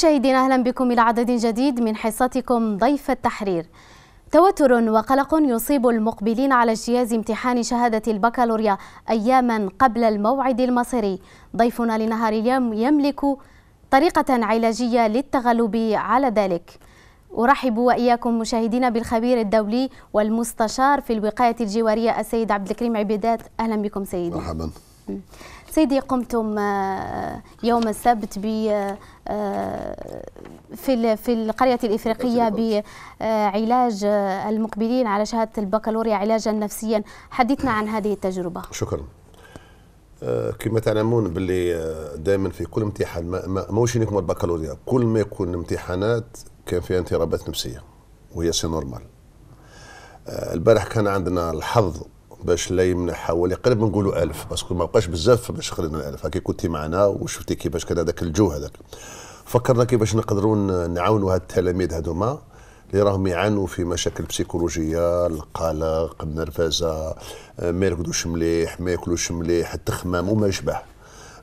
مشاهدينا أهلا بكم إلى عدد جديد من حصتكم ضيف التحرير توتر وقلق يصيب المقبلين على اجتياز امتحان شهادة البكالوريا أياما قبل الموعد المصيري ضيفنا لنهار اليوم يملك طريقة علاجية للتغلب على ذلك أرحب وإياكم مشاهدينا بالخبير الدولي والمستشار في الوقاية الجوارية السيد عبد الكريم عبيدات أهلا بكم سيدي مرحبا سيدي قمتم آه، آه، يوم السبت ب آه، في في القرية الإفريقية بعلاج المقبلين على شهادة البكالوريا علاجا نفسيا حدثنا عن هذه التجربة شكرا كما تعلمون باللي دائما في كل امتحان ما البكالوريا كل ما يكون امتحانات كان فيها اضطرابات نفسيه وهي سي نورمال البارح كان عندنا الحظ باش لا يمنح حوالي قريب نقولوا 1000 باسكو ما بقاش بزاف باش خلينا 1000 هكا كنتي معنا وشفتي كيفاش كان هذاك الجو هذاك فكرنا كيفاش نقدروا نعاونوا هاد التلاميذ هذوما اللي راهم يعانوا في مشاكل بسيكولوجيه القلق النرفزه آه، ما يرقدوش مليح ما ياكلوش مليح التخمام وما يشبه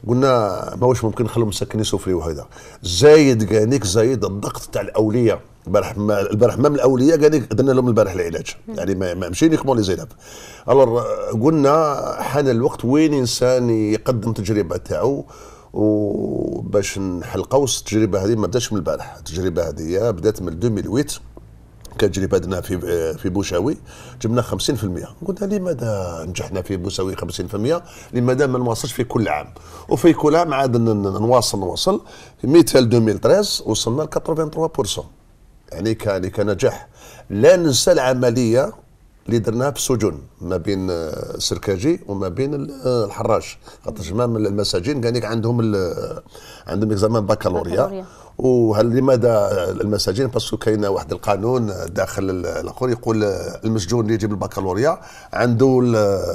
قلنا ماهوش ممكن نخليهم مسكنين سفلي وهذا زايد قالك زايد الضغط تاع الاولياء البارح ما البارح مام الاولياء قانيك درنا لهم البارح العلاج يعني ما مشي لي زينب الور قلنا حان الوقت وين انسان يقدم تجربه تاعو وباش نحلقوا التجربه هذه ما بداتش من البارح التجربه هذه بدات من 2008 كان في في بوشاوي جبنا 50% قلنا لماذا نجحنا في بوشاوي 50% لماذا ما نواصلش في كل عام وفي كل عام عاد نواصل نواصل مثال 2013 وصلنا ل 83% يعني كان يعني كنجاح لا ننسى العمليه اللي درناها في السجون ما بين السركاجي آه، وما بين آه، الحراج خاطر جماعه من المساجين كان عندهم آه، عندهم اكزامان بكالوريا وهل لماذا المساجين باسكو كاين واحد القانون داخل الاخر يقول المسجون اللي يجيب البكالوريا عنده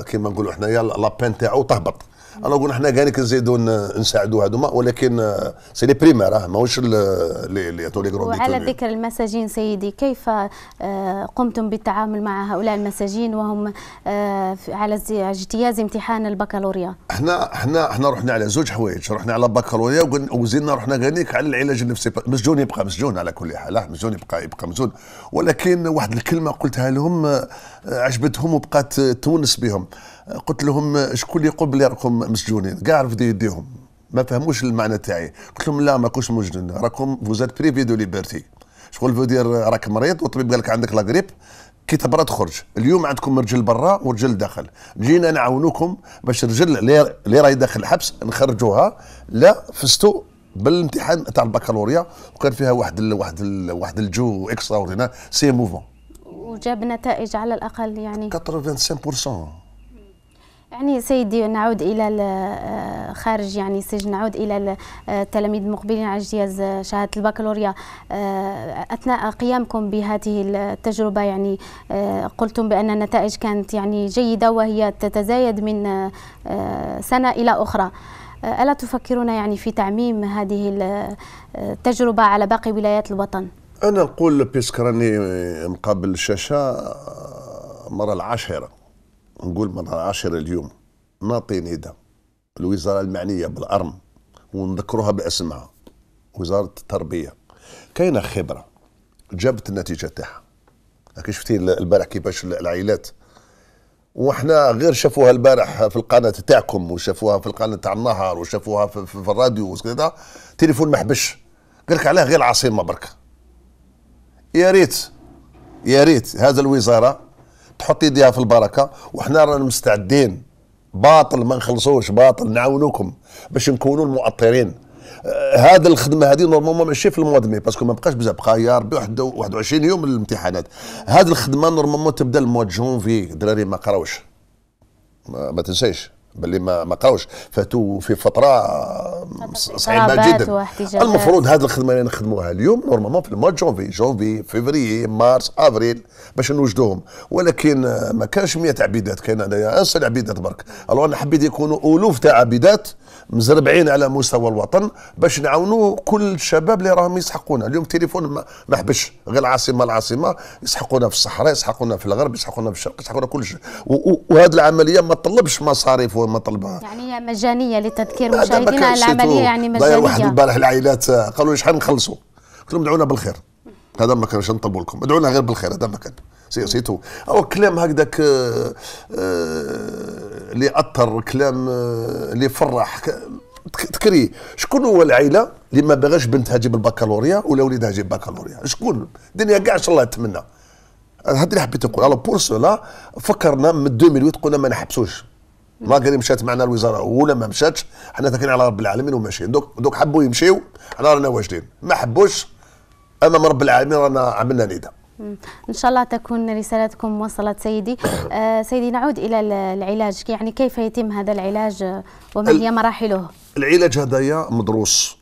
كما نقولوا حنايا لابان تاعو تهبط نقول نحن كانك نزيدوا نساعدوا هذوما ولكن سي لي بريمير ماهوش لي لي كروند وعلى ذكر المساجين سيدي كيف قمتم بالتعامل مع هؤلاء المساجين وهم euh, على اجتياز امتحان البكالوريا احنا احنا احنا رحنا على زوج حوايج رحنا على البكالوريا وزدنا رحنا كانك على العلاج النفسي مسجون يبقى مسجون على كل حال مسجون يبقى يبقى مسجون ولكن واحد الكلمه قلتها لهم آه، عجبتهم وبقات تونس بهم قلت لهم آه، شكون اللي يقول بلي راكم مسجونين كاع رفدوا يديهم ما فهموش المعنى تاعي قلت لهم لا ما كوش مجنون راكم فوزات بريفي دو ليبرتي شغل فو دير راك مريض والطبيب قال لك عندك لا غريب كي تبرا تخرج اليوم عندكم رجل برا ورجل داخل جينا نعاونوكم باش رجل اللي راهي داخل الحبس نخرجوها لا فزتوا بالامتحان تاع البكالوريا وكان فيها واحد الـ واحد الـ واحد الجو اكسترا سي موفون وجاب نتائج على الاقل يعني 85% يعني سيدي نعود الى آه، خارج يعني السجن نعود الى آه، التلاميذ المقبلين على اجتياز شهاده البكالوريا آه، اثناء قيامكم بهذه التجربه يعني قلتم بان النتائج كانت يعني جيده وهي تتزايد من سنه الى اخرى الا تفكرون يعني في تعميم هذه التجربه على باقي ولايات الوطن انا نقول بيسكراني راني مقابل الشاشه المره العاشره نقول من عشر اليوم نعطي نداء الوزاره المعنيه بالارم ونذكروها باسمها وزاره التربيه كاينه خبره جابت النتيجه تاعها راكي شفتي البارح كيفاش العائلات وحنا غير شافوها البارح في القناه تاعكم وشافوها في القناه تاع النهار وشافوها في, في, في الراديو وكذا تليفون ما حبش قال لك علاه غير العاصمه برك يا ريت يا ريت هذا الوزاره تحط يديها في البركه وحنا رانا مستعدين باطل ما نخلصوش باطل نعاونوكم باش نكونوا المؤطرين آه، هذا الخدمه هذه نورمالمون ماشي في المواد مي باسكو ما بقاش بزاف بقى يا ربي 21 يوم الامتحانات هذه الخدمه نورمالمون تبدا المواد جونفي الدراري ما قراوش ما, ما تنساش باللي ما ما قراوش فاتوا في فتره صعيبه جدا المفروض هذه الخدمه اللي نخدموها اليوم نورمالمون في الموا جونفي جونفي فيفري مارس افريل باش نوجدوهم ولكن آه، ما كانش 100 عبيدات كاين هنايا انسل عبيدات برك الو انا حبيت يكونوا الوف تاع عبيدات مزربعين على مستوى الوطن باش نعاونوا كل الشباب اللي راهم يسحقونا اليوم التليفون ما حبش غير العاصمه العاصمه يسحقونا في الصحراء يسحقونا في الغرب يسحقونا في الشرق يسحقونا كل شيء وهذه العمليه ما طلبش مصاريف وما طلبها يعني هي مجانيه لتذكير مشاهدينا على عمليه يعني مجانيه واحد البارح العائلات آه، قالوا لي شحال نخلصوا قلت لهم ادعونا بالخير هذا ما كانش نطلبوا لكم ادعونا غير بالخير هذا ما كان سيتو او كلام هكذاك آه، آه، اللي اثر كلام اللي فرح تكري شكون هو العائله اللي ما باغاش بنتها تجيب البكالوريا ولا وليدها يجيب البكالوريا شكون الدنيا كاع ان شاء الله تمنى هذا اللي حبيت نقول الو بور سولا فكرنا من 2008 قلنا ما نحبسوش لاكري مشات معنا الوزاره الاولى ما مشاتش حنا تكلين على رب العالمين وماشيين دوك دوك حبوا يمشيو حنا رانا واجدين ما حبوش امام رب العالمين رانا عملنا نداء ان شاء الله تكون رسالتكم وصلت سيدي آه سيدي نعود الى العلاج يعني كيف يتم هذا العلاج وما هي مراحله العلاج هذايا مدروس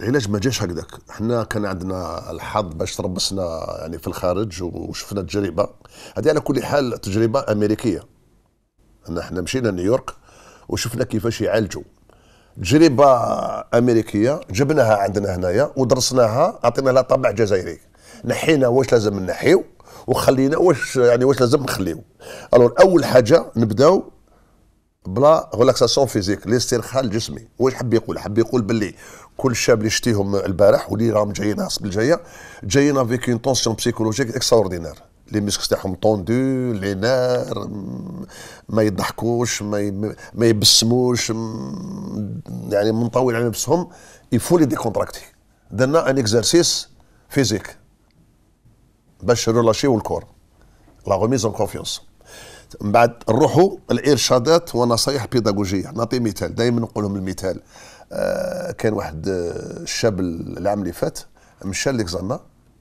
العلاج ما جاش هكذاك حنا كان عندنا الحظ باش تربصنا يعني في الخارج وشفنا تجربه هذه على كل حال تجربه امريكيه ان احنا مشينا نيويورك وشفنا كيفاش يعالجوا تجربه امريكيه جبناها عندنا هنايا ودرسناها اعطينا لها طابع جزائري نحينا واش لازم نحيو وخلينا واش يعني واش لازم نخليو الور اول حاجه نبداو بلا ريلاكساسيون فيزيك الاسترخاء الجسمي واش حب يقول حب يقول باللي كل شاب اللي شتيهم البارح واللي راهم جايين السبت الجايه جايين افيك اون تونسيون بسيكولوجيك اكستراوردينير لي ميسك تاعهم طوندو لي نار ما يضحكوش ما ما يبسموش يعني منطول على نفسهم يفو لي ديكونتراكتي درنا ان اكزرسيس فيزيك باش رولاشي الكور لا غوميز اون كونفيونس من بعد نروحوا الارشادات ونصائح بيداغوجيه نعطي مثال دائما نقول لهم المثال آه كان واحد آه، الشاب العام اللي فات مشى ليكزامان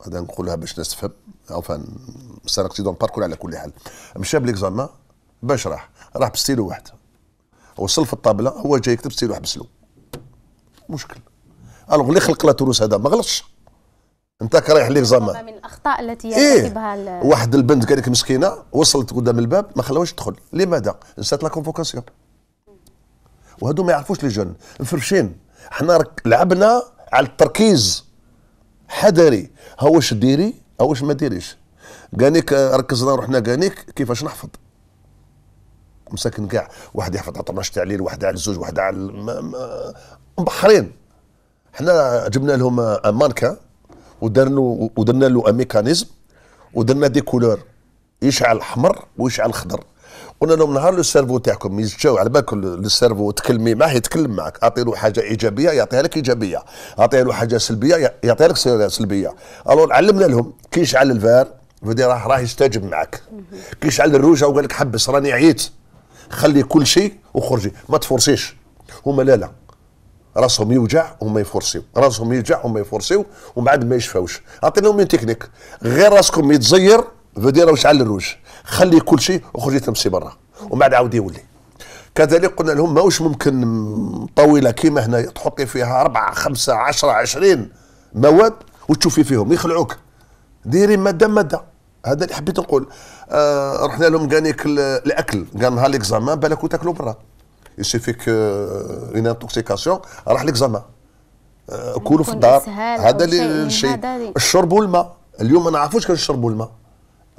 هذا نقولها باش نستفهم تفهم enfin سان اكسيدون باركور على كل حال مشى بليكزاما باش راح راح بستيلو واحد وصل في الطابله هو جاي يكتب ستيلو حبسلو مشكل الوغ اللي خلق لا تروس هذا ما غلطش انت رايح ليكزامان من الاخطاء التي إيه، يرتكبها إيه؟ واحد البنت قال لك مسكينه وصلت قدام الباب ما خلاوهاش تدخل لماذا نسات لا كونفوكاسيون وهادو ما يعرفوش لي جون مفرشين حنا لعبنا على التركيز حذري هو واش ديري او واش ما ديريش كانيك آه، ركزنا رحنا كانيك كيفاش نحفظ مساكن كاع واحد يحفظ على 12 تعليل واحد على الزوج واحد على مبحرين حنا جبنا لهم آه، مانكا ودرنا ودرنا له ميكانيزم ودرنا دي كولور يشعل احمر ويشعل خضر قلنا لهم نهار لو سيرفو تاعكم يجاو على بالكم سيرفو تكلمي معاه يتكلم معك اعطي له حاجه ايجابيه يعطيها لك ايجابيه اعطي له حاجه سلبيه يعطيها لك سلبيه الو علمنا لهم كي يشعل الفار فدي راه راه يستجب معك كي يشعل الروجه وقال لك حبس راني عييت خلي كل شيء وخرجي ما تفرسيش هما لا لا راسهم يوجع وما يفرسيو راسهم يوجع وما يفرسيو ومن بعد ما يشفاوش اعطيناهم تكنيك غير راسكم يتزير فدي راه وشعل الروج خلي كل شيء وخرجي تمشي برا ومن بعد عاودي يولي كذلك قلنا لهم ماهوش ممكن طويله كيما هنا تحطي فيها أربعة خمسة عشرة عشرين مواد وتشوفي فيهم يخلعوك ديري مادة مادة هذا اللي حبيت نقول آه رحنا لهم قانيك الاكل قال نهار ليكزامان بالك وتاكلوا برا فيك اون انتوكسيكاسيون راح ليكزامان آه كلوا في الدار هذا الشيء الشرب والماء اليوم ما نعرفوش كان نشربوا الماء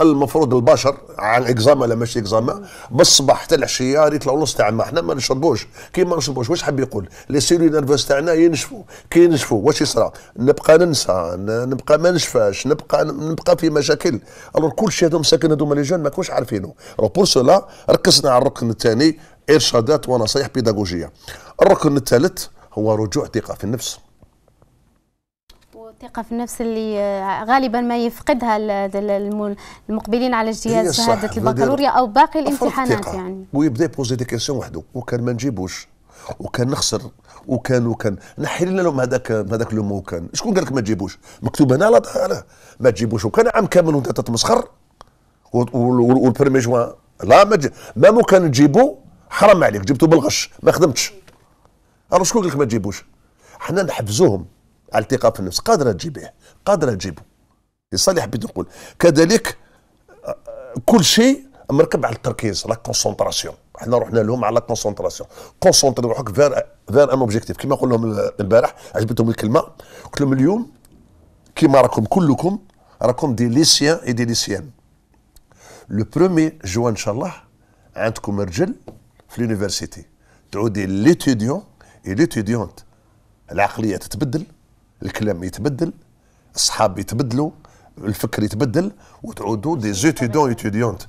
المفروض البشر عن اكزاما ولا ماشي اكزاما بالصباح حتى العشيه ريت لو نص تاعنا احنا ما نشربوش كي ما نشربوش واش حاب يقول لي سيلو نيرفوس تاعنا ينشفوا كي ينشفوا واش يصرى نبقى ننسى نبقى ما نشفاش نبقى نبقى في مشاكل الو كل شيء هذو مساكن هذوما لي جون ما كناش عارفينه الو بور سولا ركزنا على الركن الثاني ارشادات ونصائح بيداغوجيه الركن الثالث هو رجوع ثقه في النفس الثقه في النفس اللي آه، غالبا ما يفقدها المقبلين على اجتياز شهاده البكالوريا او باقي الامتحانات يعني ويبدا يبوزي دي كيسيون وحده وكان ما نجيبوش وكان نخسر وكان وكان نحي لنا لهم هذاك هذاك لو مو كان شكون قال لك ما تجيبوش مكتوب هنا على لا ما تجيبوش وكان عام كامل وانت تتمسخر والبرمي جوان لا ما ما مو كان تجيبو حرام عليك جبتو بالغش ما خدمتش الو شكون قال لك ما تجيبوش حنا نحفزوهم على الثقه في النفس قادره تجيبه قادره تجيبه لصالح حبيت نقول كذلك كل شيء مركب على التركيز لا كونسونتراسيون احنا رحنا لهم على كونسونتراسيون كونسونتري روحك فير فير ان اوبجيكتيف كيما نقول لهم البارح عجبتهم الكلمه قلت لهم اليوم كيما راكم كلكم راكم دي ليسيان اي دي ليسيان لو برومي جوان ان شاء الله عندكم رجل في لونيفرسيتي تعودي ليتيديون اي ليتيديونت العقليه تتبدل الكلام يتبدل الصحاب يتبدلوا الفكر يتبدل وتعودوا دي زيتيدون اتيديونت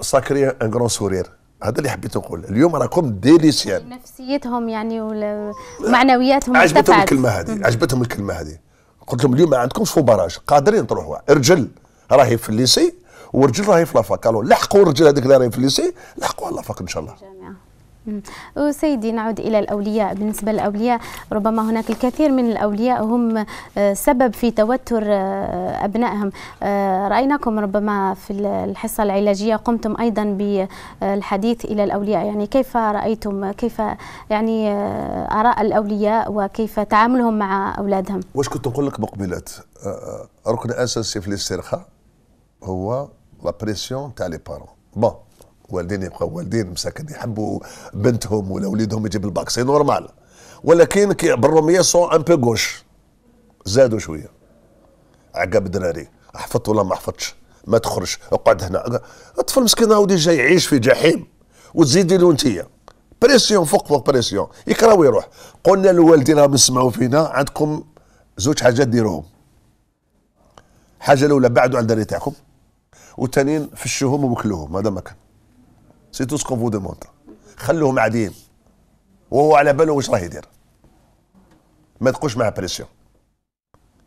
ساكري ان كرون سورير هذا اللي حبيت نقول اليوم راكم ديليسيان نفسيتهم يعني ومعنوياتهم عجبتهم الكلمه هذه عجبتهم الكلمه هذه قلت لهم اليوم ما عندكمش براج قادرين تروحوا رجل راهي في الليسي ورجل راهي في لافاك قالوا لحقوا الرجل هذيك اللي راهي في الليسي لحقوا لافاك ان شاء الله جميع. سيدي نعود إلى الأولياء بالنسبة للأولياء ربما هناك الكثير من الأولياء هم سبب في توتر أبنائهم رأيناكم ربما في الحصة العلاجية قمتم أيضا بالحديث إلى الأولياء يعني كيف رأيتم كيف يعني آراء الأولياء وكيف تعاملهم مع أولادهم واش كنت نقول لك مقبلات أه، أه، ركن أساسي في الاسترخاء هو لا بريسيون تاع لي بارون بون والدين يبقوا والدين مساكن يحبوا بنتهم ولا وليدهم يجيب الباك سي نورمال ولكن كي بالروميه سو ان بو غوش زادوا شويه عقاب الدراري حفظت ولا ما حفظتش ما تخرج اقعد هنا الطفل مسكين ودي جاي يعيش في جحيم وتزيد له انت بريسيون فوق فوق بريسيون يكره ويروح قلنا للوالدين راهم يسمعوا فينا عندكم زوج حاجات ديروهم حاجه الاولى بعدوا على الدراري تاعكم والثانيين فشوهم وكلوهم هذا ما كان سي تو سكو فو دوموند خلوهم عاديين وهو على باله واش راه يدير ما تقولش مع بريسيون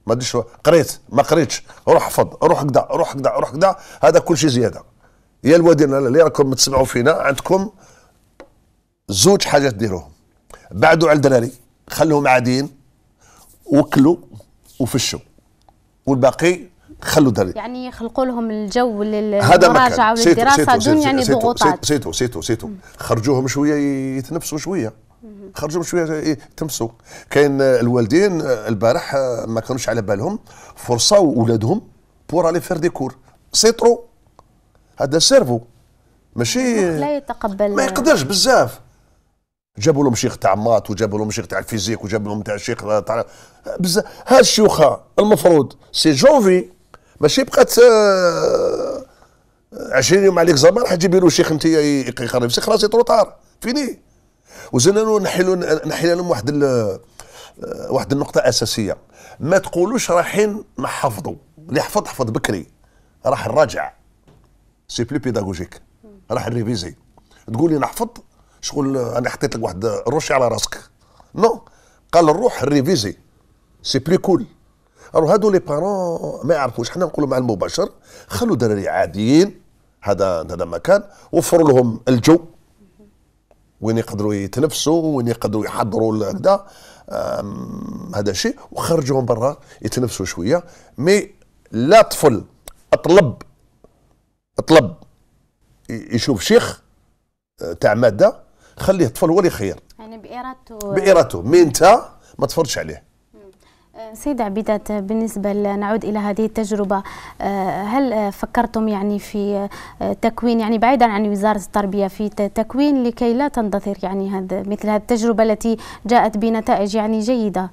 ما تدش قريت ما قريتش روح حفظ روح كدا روح كدا روح كدا هذا كل شيء زياده يا الوادين اللي راكم تسمعوا فينا عندكم زوج حاجات ديروهم بعدوا على الدراري خلوهم عاديين وكلوا وفشوا والباقي خلوا دري يعني يخلقوا لهم الجو للمراجعه وللدراسه دون يعني ضغوطات سيتو سيتو سيتو خرجوهم شويه يتنفسوا شويه خرجوا شويه إيه، تمسوا كاين الوالدين البارح ما كانوش على بالهم فرصه ولادهم بور الي فير ديكور سيترو هذا سيرفو ماشي لا يتقبل ما يقدرش بزاف جابوا لهم شيخ تاع مات وجابوا لهم شيخ تاع الفيزيك وجابوا لهم تاع شيخ تاع بزاف هاد الشيوخه المفروض سي جوفي ماشي بقات 20 آه، يوم عليك زمان تجيب له شيخ انت يخرب سي خلاص طار فيني وزنا نحلوا نحل لهم واحد آه، واحد النقطه اساسيه ما تقولوش رايحين نحفظوا اللي حفظ حفظ بكري راح نراجع سي بلو بيداغوجيك راح نريفيزي تقولي نحفظ شغل انا حطيت لك واحد آه، روشي على راسك نو قال الروح ريفيزي سي بلو كول cool. الو هادو لي بارون ما يعرفوش حنا نقولوا مع المباشر خلوا دراري عاديين هذا هذا مكان وفروا لهم الجو وين يقدروا يتنفسوا وين يقدروا يحضروا هكذا هذا شيء وخرجوهم برا يتنفسوا شويه مي لا طفل اطلب اطلب يشوف شيخ أه، تاع ماده خليه الطفل هو اللي يخير يعني بارادته بارادته مي انت ما تفرضش عليه سيدة عبيدات بالنسبة نعود إلى هذه التجربة آه، هل فكرتم يعني في آه، تكوين يعني بعيدا عن وزارة التربية في تكوين لكي لا تندثر يعني هذا مثل هذه التجربة التي جاءت بنتائج يعني جيدة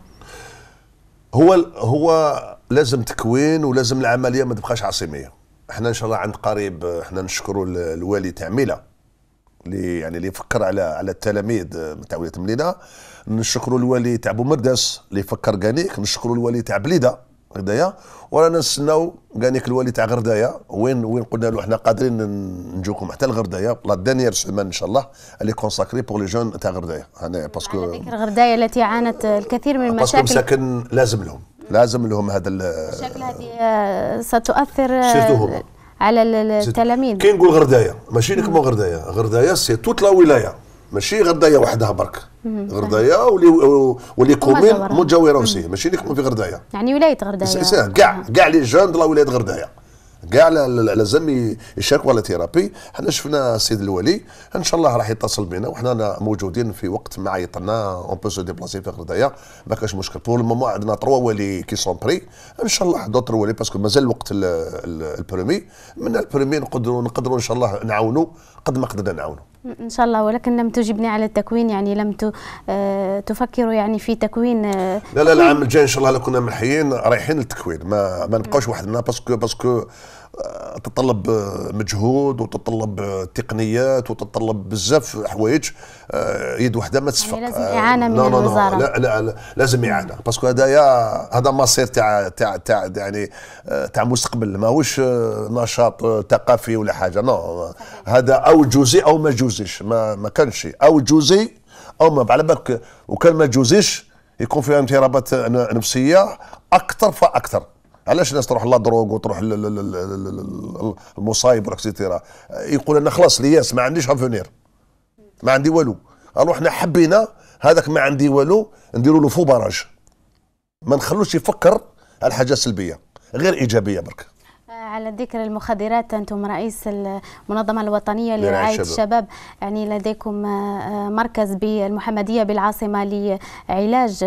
هو هو لازم تكوين ولازم العملية ما تبقاش عاصمية احنا ان شاء الله عند قريب احنا نشكروا الوالي تاع ميلا اللي يعني اللي فكر على على التلاميذ تاع ولايه مليله نشكروا الوالي تاع بومرداس اللي فكر كانيك نشكروا الوالي تاع بليده هدايا ورانا نستناو كانيك الوالي تاع غردايا وين وين قلنا له احنا قادرين نجوكم حتى لغردايا لا دانيير سيمان ان شاء الله اللي كونساكري بور لي جون تاع غردايا انا باسكو غردايا التي عانت الكثير من ah, المشاكل باسكو مساكن لازم لهم لازم لهم هذا المشاكل هذه آه، ستؤثر آه، على التلاميذ كي نقول غردايا ماشي نكمو غردايا غردايا سي توت لا ولايه ماشي غردايه وحدها برك غردايه ولي ولي كومين مجاوره وسي ماشي اللي في غردايه يعني ولايه غردايه كاع كاع لي جون دو ولايه غردايه كاع لازم يشاركوا على ثيرابي حنا شفنا السيد الولي ان شاء الله راح يتصل بنا وحنا موجودين في وقت ما عيطنا اون بو سو ديبلاسي في غردايه ما كاش مشكل بور المومون عندنا تروا ولي كي سون بري ان شاء الله دوتر ولي باسكو مازال الوقت البرومي من البرومي نقدروا نقدروا ان شاء الله نعاونوا قد ما قدرنا نعاونوا ان شاء الله ولكن لم تجبني على التكوين يعني لم آه، تفكروا يعني في تكوين آه، لا لا العام الجاي ان شاء الله لو كنا محيين رايحين للتكوين ما ما نبقاوش وحدنا باسكو باسكو تتطلب مجهود وتتطلب تقنيات وتتطلب بزاف حوايج آه، يد وحده ما تصفق يعني لازم اعانه آه، من الوزاره لا لا, لا لازم اعانه باسكو هذايا هذا مصير تاع تاع تاع يعني آه، تاع مستقبل ماهوش نشاط ثقافي ولا حاجه نو هذا او جوزي او ما جوزيش ما ما كانش او جوزي او ما على بالك وكان ما جوزيش يكون فيها انترابات نفسيه اكثر فاكثر علاش الناس تروح لادروغ وتروح المصايب اكسيتيرا يقول انا خلاص لياس ما عنديش افونير ما عندي والو الو احنا حبينا هذاك ما عندي والو نديروا له فو باراج ما نخلوش يفكر على حاجه سلبيه غير ايجابيه برك على ذكر المخدرات انتم رئيس المنظمه الوطنيه لرعايه الشباب يعني لديكم آه، مركز بالمحمديه بالعاصمه لعلاج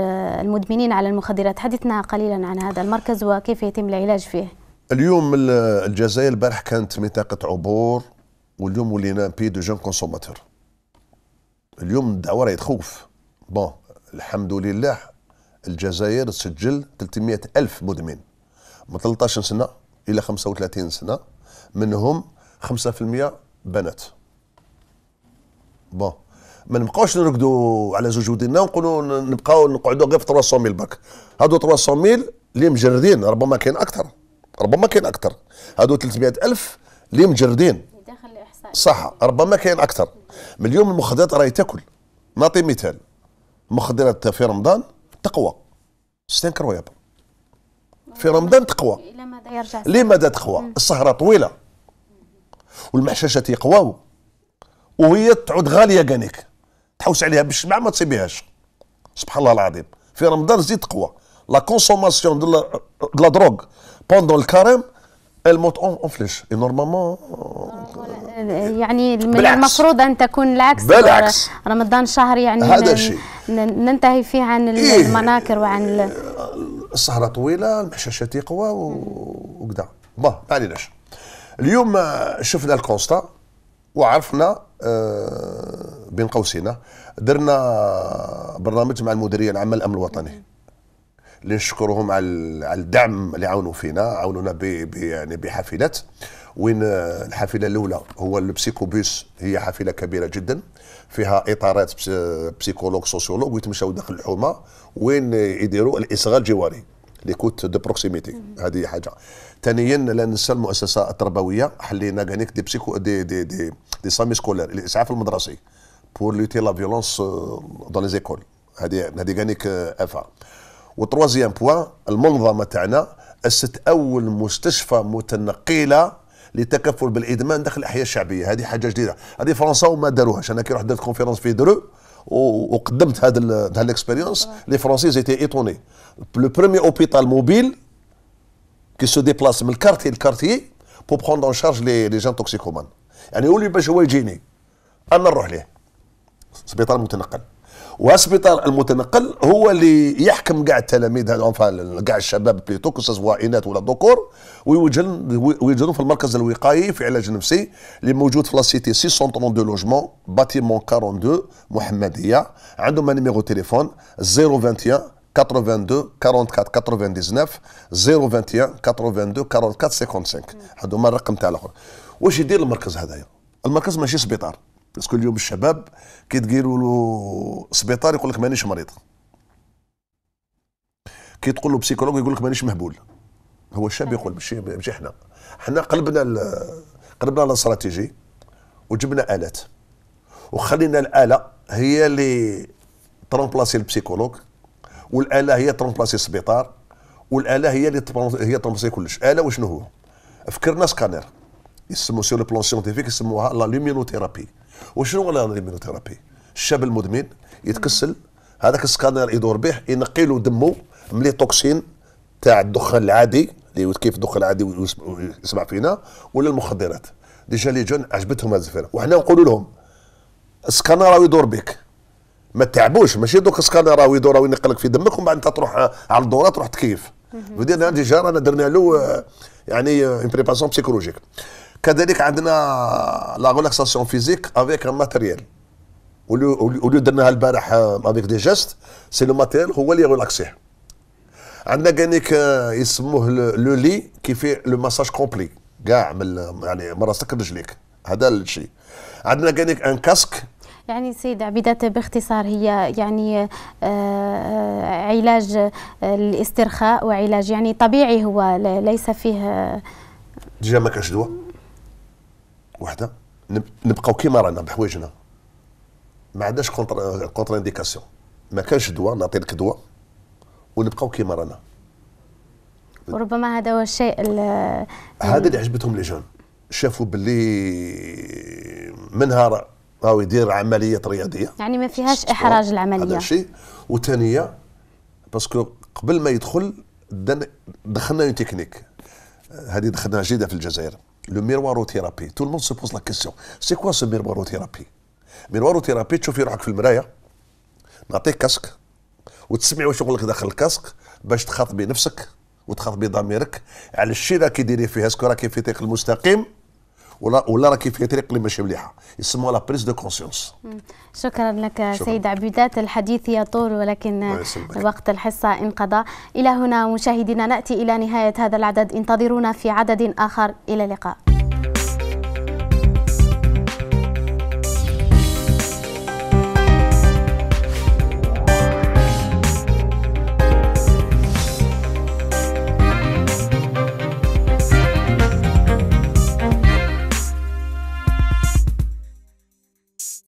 المدمنين على المخدرات حدثنا قليلا عن هذا المركز وكيف يتم العلاج فيه اليوم الجزائر البارح كانت منطقه عبور واليوم ولينا بي دو جون كونسوماتور اليوم الدعوه راهي تخوف بون الحمد لله الجزائر تسجل 300 ألف مدمن من 13 سنه الى 35 سنه منهم 5% بنات بون ما نبقاوش نرقدوا على زوج ودينا ونقولوا نبقاو نقعدوا غير في 300 ميل هادو 300 ميل اللي مجردين ربما كاين اكثر ربما كاين اكثر هادو 300 الف اللي مجردين داخل الاحصاء صح ربما كاين اكثر من اليوم المخدرات راهي تاكل نعطي مثال مخدرات في رمضان تقوى سي انكرويابل في رمضان تقوى لماذا يرجع تقوى السهرة طويلة والمحشاشات يقواو وهي تعود غالية كانيك تحوس عليها بالشمع ما تصيبيهاش سبحان الله العظيم في رمضان زيد تقوى لا كونسوماسيون دو لا دروغ بوندون الكريم الموت اون en, en نورمالمون آه، يعني المفروض ان تكون العكس بالعكس رمضان شهر يعني هذا الشيء ننتهي فيه عن إيه. المناكر وعن آه، السهره طويله المحشاشات يقوى وكذا باه ما عليناش اليوم شفنا الكونستا وعرفنا آه، بين قوسين درنا برنامج مع المديريه العامه للامن الوطني اللي نشكرهم على الدعم اللي عاونوا فينا عاونونا يعني بحافلات وين آه، الحافله الاولى هو البسيكوبيس هي حافله كبيره جدا فيها اطارات آه، بسيكولوج سوسيولوج ويتمشاو داخل الحومه وين يديروا الاسغال الجواري لي كوت دو بروكسيميتي هذه حاجه ثانيا لا ننسى المؤسسه التربويه حلينا كانيك دي بسيكو دي دي دي, دي سامي سكولير الاسعاف المدرسي بور لوتي لا فيولونس دون لي زيكول هذه هذه كانيك آه، افا وتروازيام بوان المنظمه تاعنا اسست أول مستشفى متنقلة للتكفل بالادمان داخل الاحياء الشعبيه هذه حاجه جديده هذه فرنسا وما داروهاش انا كي رحت درت كونفيرونس في درو وقدمت هذا هذا الاكسبيريونس لي فرونسيز ايتي ايتوني لو برومي اوبيتال موبيل كي سو ديبلاس من الكارتي للكارتي بو بروند ان شارج لي لي جان توكسيكومان يعني يولي باش هو يجيني انا نروح ليه سبيطار متنقل واسبيطار المتنقل هو اللي يحكم كاع التلاميذ هذو كاع الشباب بليتو كساس اناث ولا ذكور ويوجدون في المركز الوقائي في علاج نفسي اللي موجود في لاسيتي دو لوجمون باتيمون 42 محمديه عندهم نيميرو تليفون 021 82 44 99 021 82 44 55 هذوما الرقم تاع الاخر واش يدير المركز هذايا المركز ماشي سبيطار باسكو اليوم الشباب كي تقيلوا له سبيطار يقول لك مانيش مريض كي تقول له بسيكولوج يقول لك مانيش مهبول هو الشاب يقول ماشي ماشي حنا حنا قلبنا قلبنا استراتيجي وجبنا الات وخلينا الاله هي اللي ترومبلاسي البسيكولوج والاله هي ترومبلاسي السبيطار والاله هي اللي هي ترومبلاسي كلش اله وشنو هو فكرنا سكانر يسمو سيو لو بلون سيونتيفيك يسموها لا لومينوثيرابي وشنو هو الايمينوثيرابي؟ الشاب المدمن يتكسل هذاك السكانر يدور به ينقي له دمه ملي توكسين تاع الدخان العادي اللي كيف الدخان العادي يسمع فينا ولا المخدرات ديجا لي جون عجبتهم هذه الفرق وحنا نقولوا لهم السكانر راه يدور بك ما تعبوش ماشي دوك السكانر راه يدور راه لك في دمك ومن بعد انت تروح على الدوره تروح تكيف ودينا ديجا رانا درنا له آه، يعني اون بريباسيون بسيكولوجيك كذلك عندنا لا ريلاكساسيون فيزيك افيك ان ماتيريال ولو درناها البارح افيك دي جيست سي لو ماتيريال هو اللي ريلاكسيه عندنا كانك يسموه لو لي كي في لو ماساج كومبلي كاع من يعني من راسك لرجليك هذا الشيء عندنا كانك ان كاسك يعني سيد عبيدات باختصار هي يعني آه، آه، علاج آه، الاسترخاء وعلاج يعني طبيعي هو ليس فيه ديجا ما كاش دواء وحده نبقاو كيما رانا بحوايجنا ما عندناش كونتر كونتر انديكاسيون ما كانش دواء نعطي لك دواء ونبقاو كيما رانا وربما هذا هو الشيء هذا اللي عجبتهم لي جون شافوا باللي منها راهو يدير عمليه رياضيه يعني ما فيهاش احراج العمليه هذا الشيء وثانيه باسكو قبل ما يدخل دخلنا اون تكنيك هذه دخلناها جديده في الجزائر لو miroirothérapie tout le monde se pose la question c'est quoi ce miroirothérapie miroirothérapie تشوفي روحك في المرايه نعطيك كاسك وتسمعي واش يقول لك داخل الكاسك باش تخاطبي نفسك وتخاطبي ضميرك على الشيء راكي ديري فيها اسكو راكي في طريق المستقيم ولا ولا راه كيفيه طريق اللي ماشي مليحه يسموها لا بريز دو كونسيونس شكرا لك شكرا. سيد عبيدات الحديث يطول ولكن وقت الحصه انقضى الى هنا مشاهدينا ناتي الى نهايه هذا العدد انتظرونا في عدد اخر الى اللقاء